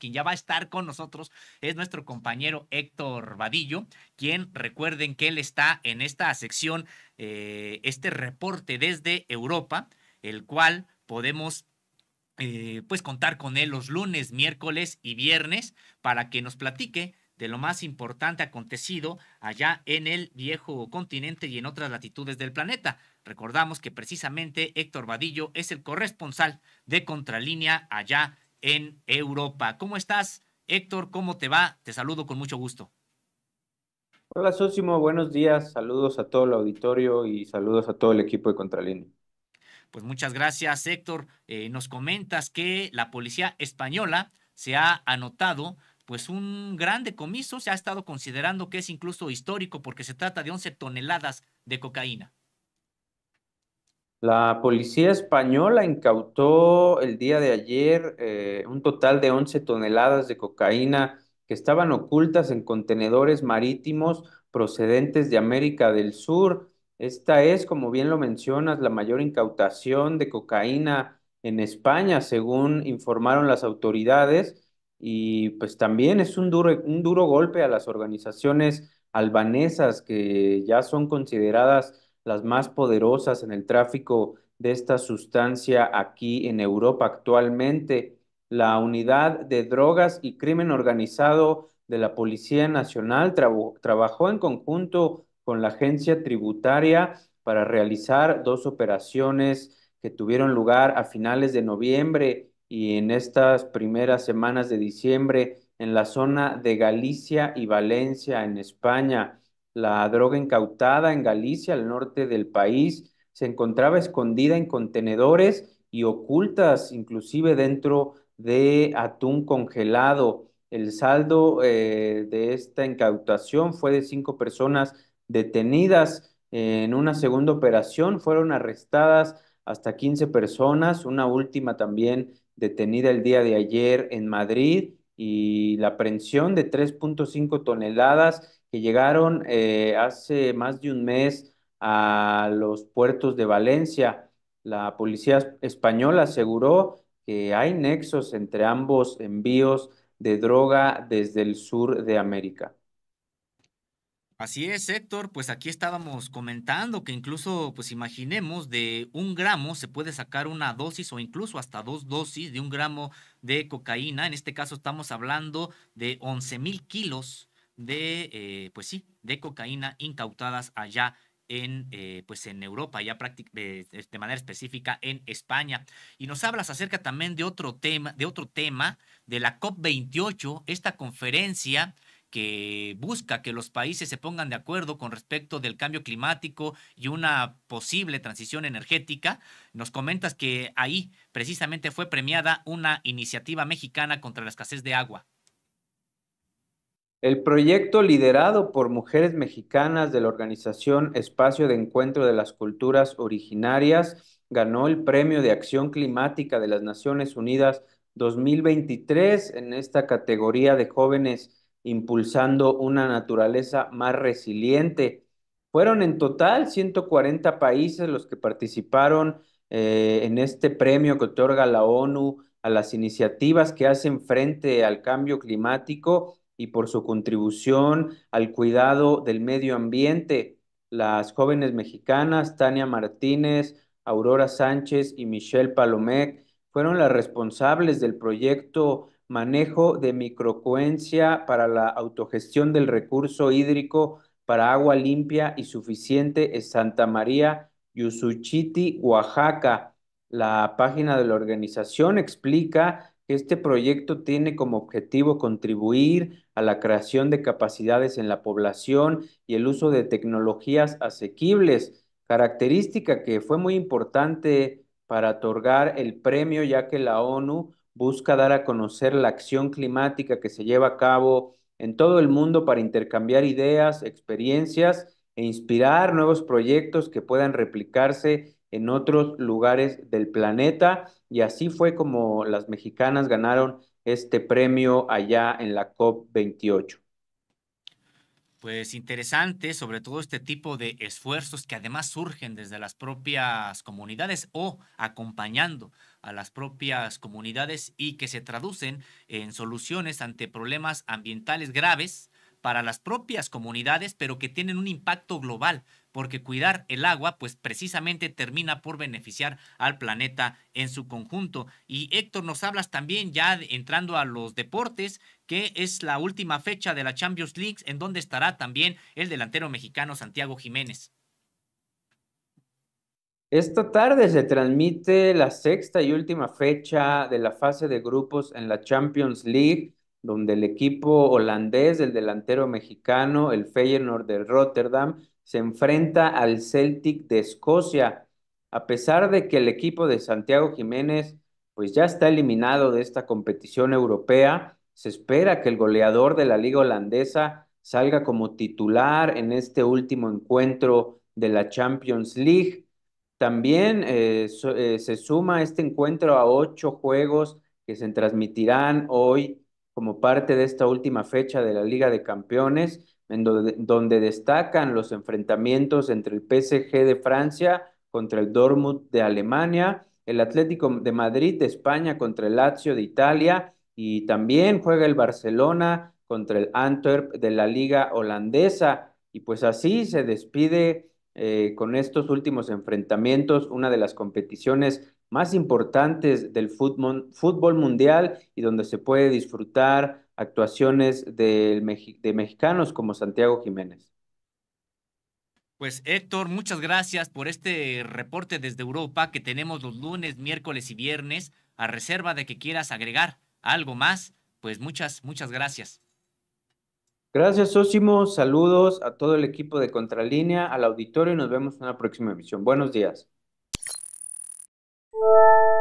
quien ya va a estar con nosotros es nuestro compañero Héctor Vadillo, quien recuerden que él está en esta sección, eh, este reporte desde Europa, el cual podemos eh, pues contar con él los lunes, miércoles y viernes para que nos platique de lo más importante acontecido allá en el viejo continente y en otras latitudes del planeta. Recordamos que precisamente Héctor Vadillo es el corresponsal de Contralínea allá en Europa. ¿Cómo estás, Héctor? ¿Cómo te va? Te saludo con mucho gusto. Hola, Sosimo, buenos días. Saludos a todo el auditorio y saludos a todo el equipo de Contraline. Pues muchas gracias, Héctor. Eh, nos comentas que la policía española se ha anotado pues un gran decomiso, se ha estado considerando que es incluso histórico porque se trata de 11 toneladas de cocaína. La policía española incautó el día de ayer eh, un total de 11 toneladas de cocaína que estaban ocultas en contenedores marítimos procedentes de América del Sur. Esta es, como bien lo mencionas, la mayor incautación de cocaína en España, según informaron las autoridades, y pues también es un duro, un duro golpe a las organizaciones albanesas que ya son consideradas las más poderosas en el tráfico de esta sustancia aquí en Europa actualmente. La unidad de drogas y crimen organizado de la Policía Nacional trabajó en conjunto con la agencia tributaria para realizar dos operaciones que tuvieron lugar a finales de noviembre y en estas primeras semanas de diciembre en la zona de Galicia y Valencia, en España. La droga incautada en Galicia, al norte del país, se encontraba escondida en contenedores y ocultas inclusive dentro de atún congelado. El saldo eh, de esta incautación fue de cinco personas detenidas. En una segunda operación fueron arrestadas hasta 15 personas, una última también detenida el día de ayer en Madrid y la aprehensión de 3.5 toneladas que llegaron eh, hace más de un mes a los puertos de Valencia. La policía española aseguró que hay nexos entre ambos envíos de droga desde el sur de América. Así es, Héctor, pues aquí estábamos comentando que incluso, pues imaginemos, de un gramo se puede sacar una dosis o incluso hasta dos dosis de un gramo de cocaína. En este caso estamos hablando de 11 mil kilos de, eh, pues sí, de cocaína incautadas allá en, eh, pues en Europa, ya de, eh, de, manera específica en España. Y nos hablas acerca también de otro tema, de otro tema, de la COP28, esta conferencia que busca que los países se pongan de acuerdo con respecto del cambio climático y una posible transición energética. Nos comentas que ahí precisamente fue premiada una iniciativa mexicana contra la escasez de agua. El proyecto liderado por mujeres mexicanas de la organización Espacio de Encuentro de las Culturas Originarias ganó el Premio de Acción Climática de las Naciones Unidas 2023 en esta categoría de jóvenes impulsando una naturaleza más resiliente. Fueron en total 140 países los que participaron eh, en este premio que otorga la ONU a las iniciativas que hacen frente al cambio climático y por su contribución al cuidado del medio ambiente. Las jóvenes mexicanas Tania Martínez, Aurora Sánchez y Michelle Palomec fueron las responsables del proyecto Manejo de microcuencia para la Autogestión del Recurso Hídrico para Agua Limpia y Suficiente en Santa María, Yusuchiti, Oaxaca. La página de la organización explica este proyecto tiene como objetivo contribuir a la creación de capacidades en la población y el uso de tecnologías asequibles, característica que fue muy importante para otorgar el premio, ya que la ONU busca dar a conocer la acción climática que se lleva a cabo en todo el mundo para intercambiar ideas, experiencias e inspirar nuevos proyectos que puedan replicarse en otros lugares del planeta y así fue como las mexicanas ganaron este premio allá en la COP28. Pues interesante, sobre todo este tipo de esfuerzos que además surgen desde las propias comunidades o acompañando a las propias comunidades y que se traducen en soluciones ante problemas ambientales graves para las propias comunidades, pero que tienen un impacto global, porque cuidar el agua, pues precisamente termina por beneficiar al planeta en su conjunto. Y Héctor, nos hablas también ya entrando a los deportes, que es la última fecha de la Champions League, en donde estará también el delantero mexicano Santiago Jiménez. Esta tarde se transmite la sexta y última fecha de la fase de grupos en la Champions League donde el equipo holandés, el delantero mexicano, el Feyenoord de Rotterdam, se enfrenta al Celtic de Escocia. A pesar de que el equipo de Santiago Jiménez pues ya está eliminado de esta competición europea, se espera que el goleador de la liga holandesa salga como titular en este último encuentro de la Champions League. También eh, eh, se suma este encuentro a ocho juegos que se transmitirán hoy como parte de esta última fecha de la Liga de Campeones, en donde, destacan los enfrentamientos entre el PSG de Francia contra el Dortmund de Alemania, el Atlético de Madrid de España contra el Lazio de Italia y también juega el Barcelona contra el Antwerp de la liga holandesa y pues así se despide eh, con estos últimos enfrentamientos una de las competiciones más importantes del fútbol, mundial y donde se puede disfrutar actuaciones de, mexicanos como Santiago Jiménez. Pues Héctor, muchas gracias por este reporte desde Europa que tenemos los lunes, miércoles y viernes, a reserva de que quieras agregar algo más, pues muchas, muchas gracias. Gracias, Sósimo, Saludos a todo el equipo de Contralínea, al auditorio y nos vemos en la próxima emisión. Buenos días. Música